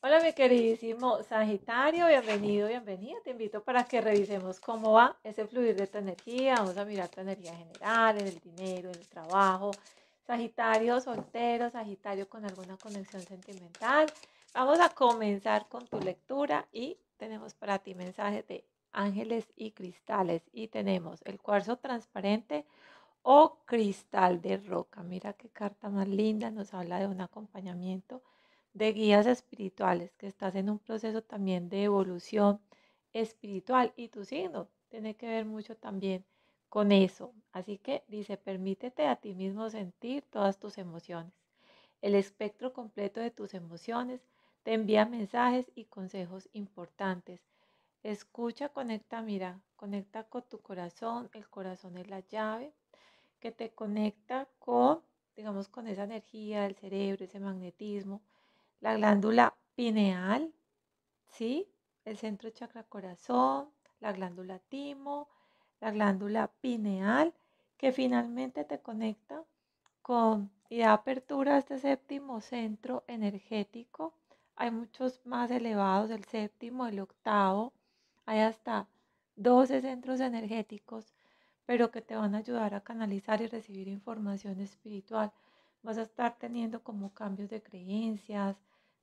Hola, mi queridísimo Sagitario, bienvenido, bienvenida. Te invito para que revisemos cómo va ese fluir de tu energía. Vamos a mirar tu energía general, en el dinero, en el trabajo. Sagitario soltero, Sagitario con alguna conexión sentimental. Vamos a comenzar con tu lectura y tenemos para ti mensajes de ángeles y cristales. Y tenemos el cuarzo transparente o cristal de roca. Mira qué carta más linda, nos habla de un acompañamiento de guías espirituales, que estás en un proceso también de evolución espiritual y tu signo tiene que ver mucho también con eso. Así que dice, permítete a ti mismo sentir todas tus emociones. El espectro completo de tus emociones te envía mensajes y consejos importantes. Escucha, conecta, mira, conecta con tu corazón. El corazón es la llave que te conecta con, digamos, con esa energía del cerebro, ese magnetismo la glándula pineal, ¿sí? El centro chakra corazón, la glándula timo, la glándula pineal, que finalmente te conecta con y da apertura a este séptimo centro energético. Hay muchos más elevados, el séptimo, el octavo, hay hasta 12 centros energéticos, pero que te van a ayudar a canalizar y recibir información espiritual. Vas a estar teniendo como cambios de creencias,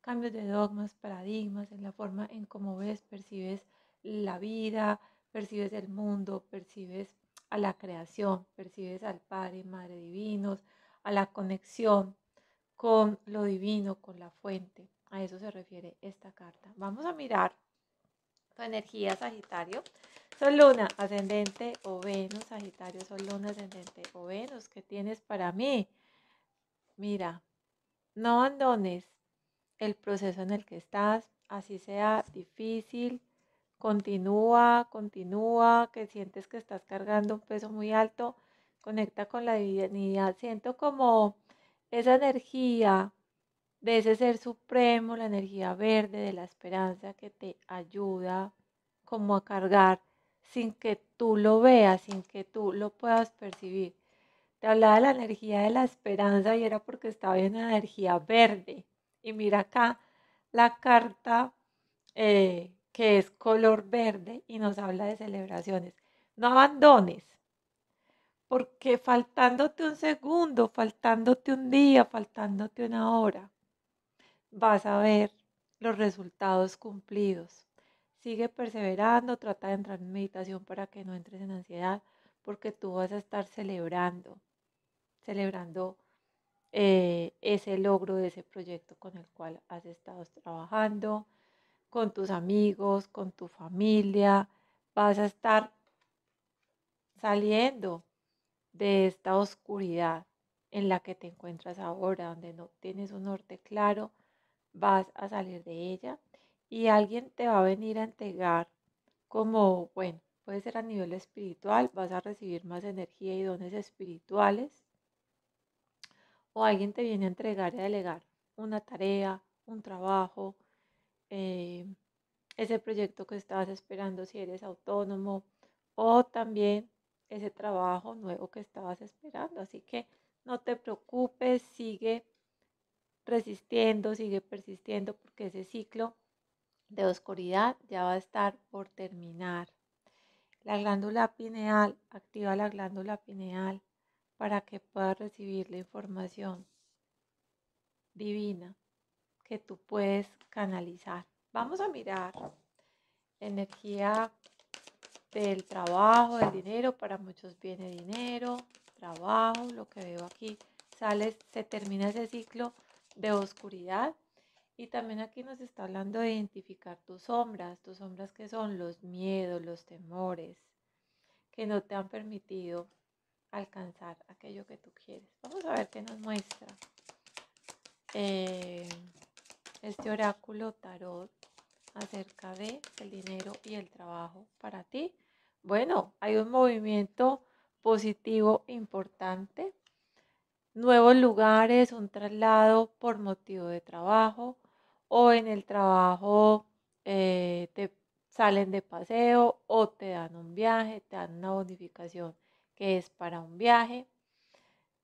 cambios de dogmas, paradigmas, en la forma en cómo ves, percibes la vida, percibes el mundo, percibes a la creación, percibes al Padre y Madre Divinos, a la conexión con lo divino, con la fuente. A eso se refiere esta carta. Vamos a mirar tu energía, Sagitario. Son Luna, ascendente o Venus, Sagitario, Sol Luna, ascendente o Venus. ¿Qué tienes para mí? Mira, no abandones el proceso en el que estás, así sea difícil, continúa, continúa, que sientes que estás cargando un peso muy alto, conecta con la divinidad, siento como esa energía de ese ser supremo, la energía verde de la esperanza que te ayuda como a cargar sin que tú lo veas, sin que tú lo puedas percibir. Te hablaba de la energía de la esperanza y era porque estaba en una energía verde. Y mira acá la carta eh, que es color verde y nos habla de celebraciones. No abandones, porque faltándote un segundo, faltándote un día, faltándote una hora, vas a ver los resultados cumplidos. Sigue perseverando, trata de entrar en meditación para que no entres en ansiedad, porque tú vas a estar celebrando, celebrando eh, ese logro de ese proyecto con el cual has estado trabajando, con tus amigos, con tu familia. Vas a estar saliendo de esta oscuridad en la que te encuentras ahora, donde no tienes un norte claro, vas a salir de ella y alguien te va a venir a entregar como, bueno, puede ser a nivel espiritual, vas a recibir más energía y dones espirituales o alguien te viene a entregar y a delegar una tarea, un trabajo, eh, ese proyecto que estabas esperando si eres autónomo o también ese trabajo nuevo que estabas esperando. Así que no te preocupes, sigue resistiendo, sigue persistiendo porque ese ciclo de oscuridad ya va a estar por terminar. La glándula pineal, activa la glándula pineal para que puedas recibir la información divina que tú puedes canalizar. Vamos a mirar energía del trabajo, del dinero, para muchos viene dinero, trabajo, lo que veo aquí, sale, se termina ese ciclo de oscuridad y también aquí nos está hablando de identificar tus sombras, tus sombras que son los miedos, los temores que no te han permitido alcanzar aquello que tú quieres. Vamos a ver qué nos muestra eh, este oráculo tarot acerca de el dinero y el trabajo para ti. Bueno, hay un movimiento positivo importante, nuevos lugares, un traslado por motivo de trabajo o en el trabajo eh, te salen de paseo o te dan un viaje, te dan una bonificación que es para un viaje.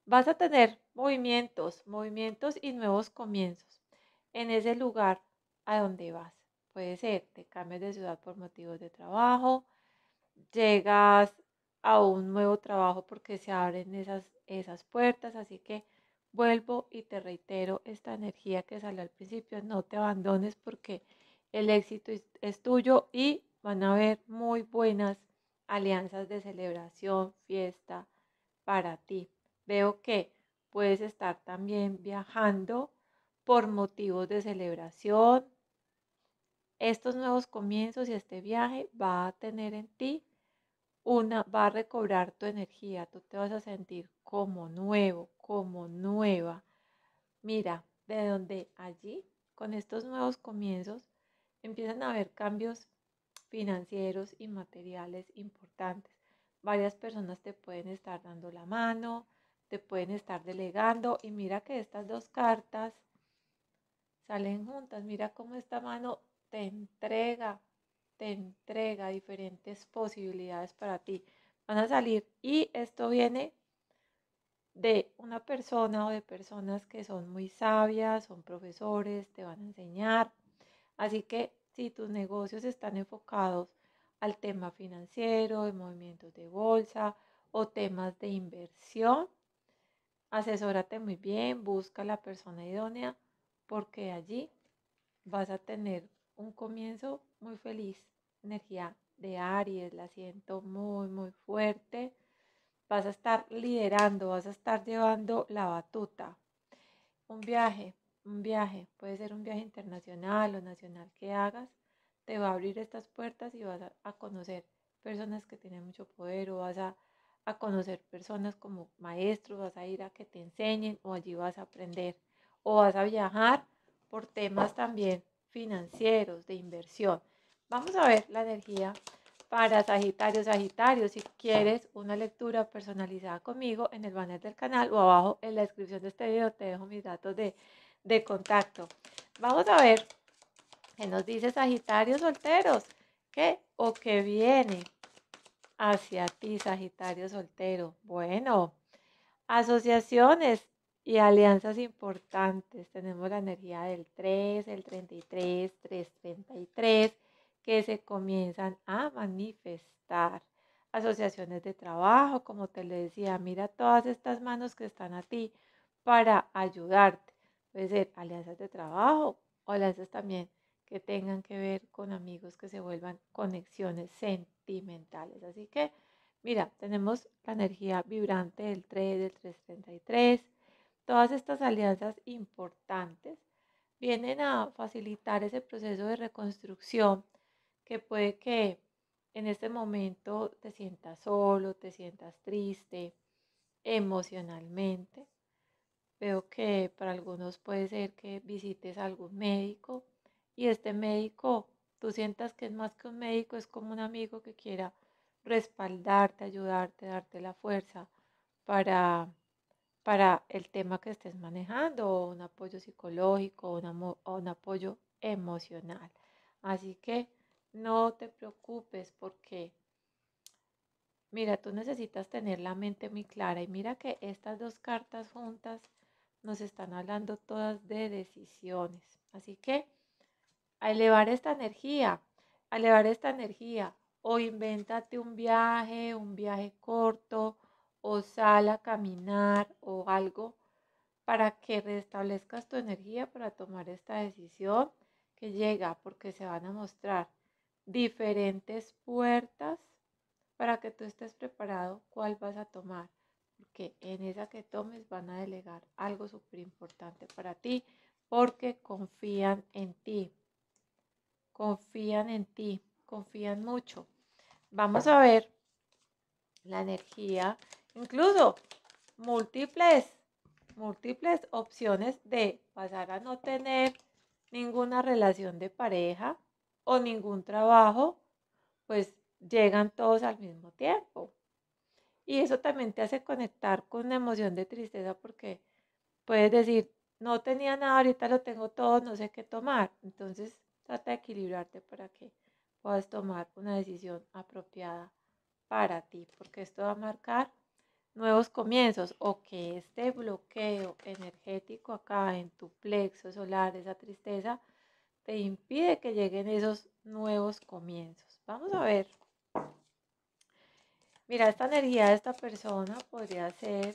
Vas a tener movimientos, movimientos y nuevos comienzos en ese lugar a donde vas. Puede ser, te cambias de ciudad por motivos de trabajo, llegas a un nuevo trabajo porque se abren esas, esas puertas, así que vuelvo y te reitero esta energía que salió al principio, no te abandones porque el éxito es tuyo y van a haber muy buenas alianzas de celebración, fiesta para ti. Veo que puedes estar también viajando por motivos de celebración. Estos nuevos comienzos y este viaje va a tener en ti una, va a recobrar tu energía, tú te vas a sentir como nuevo, como nueva. Mira, de donde allí, con estos nuevos comienzos, empiezan a haber cambios financieros y materiales importantes. Varias personas te pueden estar dando la mano, te pueden estar delegando y mira que estas dos cartas salen juntas. Mira cómo esta mano te entrega, te entrega diferentes posibilidades para ti. Van a salir y esto viene de una persona o de personas que son muy sabias, son profesores, te van a enseñar. Así que si tus negocios están enfocados al tema financiero, de movimientos de bolsa o temas de inversión, asesórate muy bien, busca la persona idónea porque allí vas a tener un comienzo muy feliz, energía de Aries, la siento muy, muy fuerte. Vas a estar liderando, vas a estar llevando la batuta. Un viaje un viaje, puede ser un viaje internacional o nacional que hagas, te va a abrir estas puertas y vas a, conocer personas que tienen mucho poder o vas a, a, conocer personas como maestros, vas a ir a que te enseñen o allí vas a aprender o vas a viajar por temas también financieros, de inversión. Vamos a ver la energía para Sagitario. Sagitario, si quieres una lectura personalizada conmigo en el banner del canal o abajo en la descripción de este video te dejo mis datos de de contacto. Vamos a ver qué nos dice Sagitario solteros, qué o qué viene hacia ti, Sagitario soltero. Bueno, asociaciones y alianzas importantes. Tenemos la energía del 3, el 33, 333, que se comienzan a manifestar. Asociaciones de trabajo, como te le decía, mira todas estas manos que están a ti para ayudarte Puede ser alianzas de trabajo o alianzas también que tengan que ver con amigos que se vuelvan conexiones sentimentales. Así que, mira, tenemos la energía vibrante del 3, del 333. Todas estas alianzas importantes vienen a facilitar ese proceso de reconstrucción que puede que en este momento te sientas solo, te sientas triste emocionalmente. Veo que para algunos puede ser que visites a algún médico y este médico, tú sientas que es más que un médico, es como un amigo que quiera respaldarte, ayudarte, darte la fuerza para, para el tema que estés manejando, o un apoyo psicológico, o un apoyo emocional. Así que no te preocupes porque, mira, tú necesitas tener la mente muy clara y mira que estas dos cartas juntas nos están hablando todas de decisiones. Así que a elevar esta energía, a elevar esta energía, o invéntate un viaje, un viaje corto, o sal a caminar o algo para que restablezcas tu energía para tomar esta decisión que llega, porque se van a mostrar diferentes puertas para que tú estés preparado cuál vas a tomar que en esa que tomes van a delegar algo súper importante para ti porque confían en ti. Confían en ti, confían mucho. Vamos a ver la energía, incluso múltiples, múltiples opciones de pasar a no tener ninguna relación de pareja o ningún trabajo, pues llegan todos al mismo tiempo. Y eso también te hace conectar con una emoción de tristeza porque puedes decir, no tenía nada, ahorita lo tengo todo, no sé qué tomar. Entonces trata de equilibrarte para que puedas tomar una decisión apropiada para ti, porque esto va a marcar nuevos comienzos o que este bloqueo energético acá en tu plexo solar, esa tristeza, te impide que lleguen esos nuevos comienzos. Vamos a ver Mira, esta energía de esta persona podría ser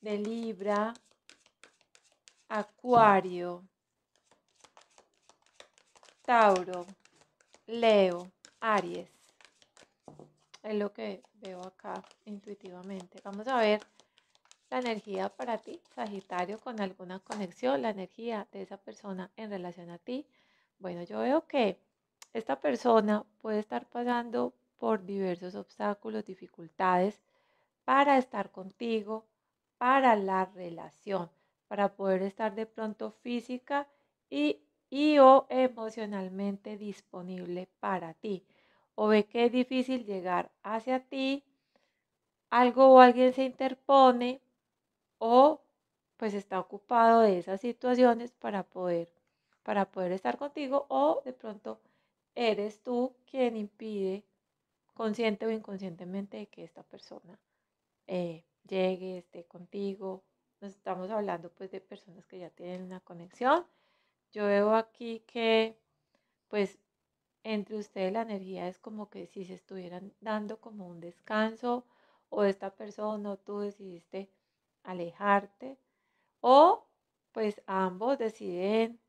de Libra, Acuario, Tauro, Leo, Aries. Es lo que veo acá intuitivamente. Vamos a ver la energía para ti, Sagitario, con alguna conexión, la energía de esa persona en relación a ti. Bueno, yo veo que esta persona puede estar pasando por diversos obstáculos, dificultades, para estar contigo, para la relación, para poder estar de pronto física y, o emocionalmente disponible para ti. O ve que es difícil llegar hacia ti, algo o alguien se interpone o pues está ocupado de esas situaciones para poder, para poder estar contigo o de pronto eres tú quien impide consciente o inconscientemente de que esta persona eh, llegue, esté contigo. Nos estamos hablando pues de personas que ya tienen una conexión. Yo veo aquí que pues entre ustedes la energía es como que si se estuvieran dando como un descanso o esta persona o tú decidiste alejarte o pues ambos deciden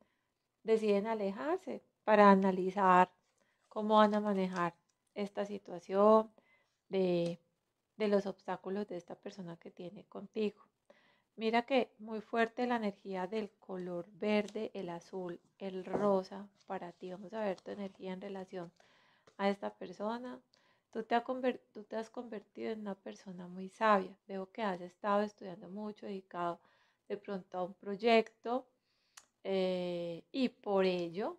deciden alejarse para analizar cómo van a manejar esta situación, de, los obstáculos de esta persona que tiene contigo. Mira que muy fuerte la energía del color verde, el azul, el rosa para ti. Vamos a ver tu energía en relación a esta persona. Tú te, te has convertido en una persona muy sabia. Veo que has estado estudiando mucho, dedicado de pronto a un proyecto eh, y por ello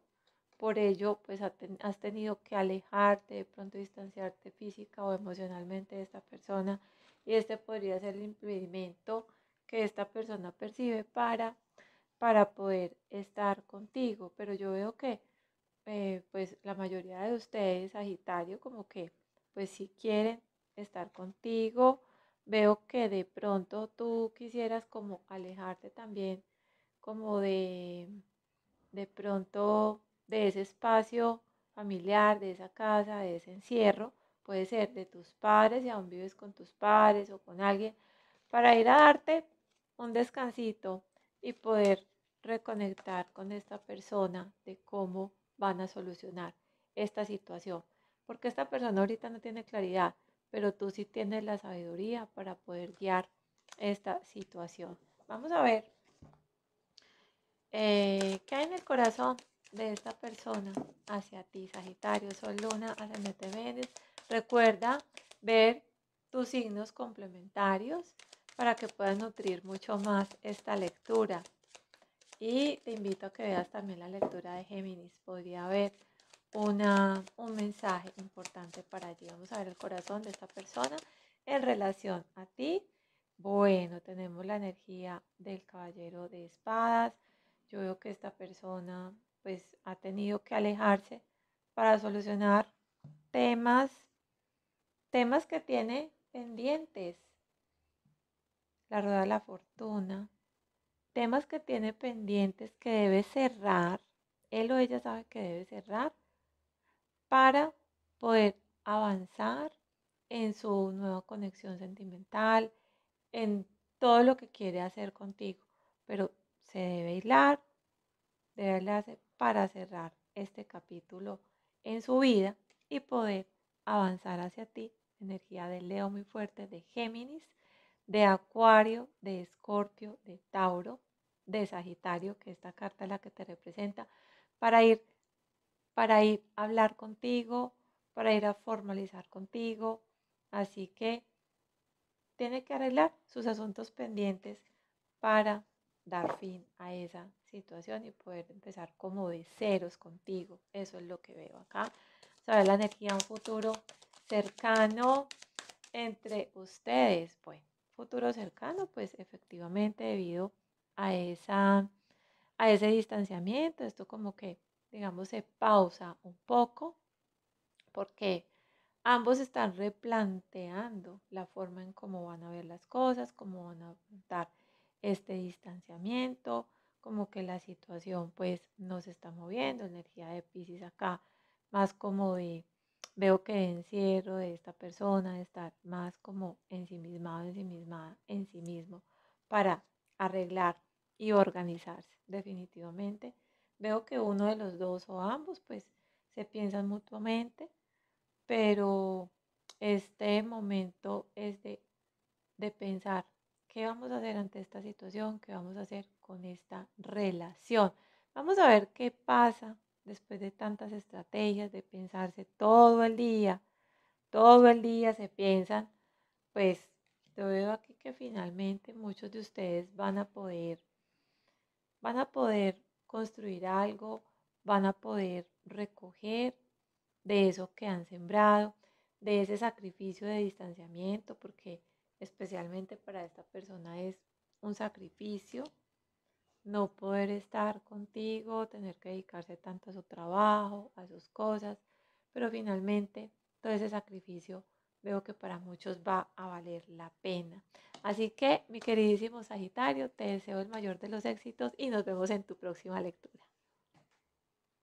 por ello pues has tenido que alejarte, de pronto distanciarte física o emocionalmente de esta persona y este podría ser el impedimento que esta persona percibe para, para poder estar contigo. Pero yo veo que eh, pues la mayoría de ustedes, Sagitario, como que pues si quieren estar contigo, veo que de pronto tú quisieras como alejarte también como de de pronto de ese espacio familiar, de esa casa, de ese encierro, puede ser de tus padres, si aún vives con tus padres o con alguien, para ir a darte un descansito y poder reconectar con esta persona de cómo van a solucionar esta situación. Porque esta persona ahorita no tiene claridad, pero tú sí tienes la sabiduría para poder guiar esta situación. Vamos a ver eh, qué hay en el corazón de esta persona hacia ti, Sagitario, Sol, Luna, Ascendente Venus. Recuerda ver tus signos complementarios para que puedas nutrir mucho más esta lectura. Y te invito a que veas también la lectura de Géminis. Podría haber una, un mensaje importante para ti. Vamos a ver el corazón de esta persona en relación a ti. Bueno, tenemos la energía del caballero de espadas. Yo veo que esta persona pues ha tenido que alejarse para solucionar temas, temas que tiene pendientes. La rueda de la fortuna, temas que tiene pendientes que debe cerrar, él o ella sabe que debe cerrar para poder avanzar en su nueva conexión sentimental, en todo lo que quiere hacer contigo, pero se debe aislar, debe hacer para cerrar este capítulo en su vida y poder avanzar hacia ti. Energía de Leo muy fuerte, de Géminis, de Acuario, de Escorpio, de Tauro, de Sagitario, que esta carta es la que te representa, para ir, para ir a hablar contigo, para ir a formalizar contigo. Así que tiene que arreglar sus asuntos pendientes para dar fin a esa situación y poder empezar como de ceros contigo. Eso es lo que veo acá. Saber la energía, un futuro cercano entre ustedes. Bueno, futuro cercano, pues efectivamente debido a, esa, a ese distanciamiento, esto como que, digamos, se pausa un poco porque ambos están replanteando la forma en cómo van a ver las cosas, cómo van a apuntar este distanciamiento, como que la situación pues no se está moviendo, energía de Pisces acá, más como de, veo que de encierro de esta persona, de estar más como ensimismado, ensimismada, en sí mismo, para arreglar y organizarse definitivamente. Veo que uno de los dos o ambos pues se piensan mutuamente, pero este momento es de, de pensar ¿Qué vamos a hacer ante esta situación? ¿Qué vamos a hacer con esta relación? Vamos a ver qué pasa después de tantas estrategias, de pensarse todo el día. Todo el día se piensan, pues yo veo aquí que finalmente muchos de ustedes van a poder, van a poder construir algo, van a poder recoger de eso que han sembrado, de ese sacrificio de distanciamiento, porque especialmente para esta persona, es un sacrificio no poder estar contigo, tener que dedicarse tanto a su trabajo, a sus cosas, pero finalmente todo ese sacrificio veo que para muchos va a valer la pena. Así que, mi queridísimo Sagitario, te deseo el mayor de los éxitos y nos vemos en tu próxima lectura.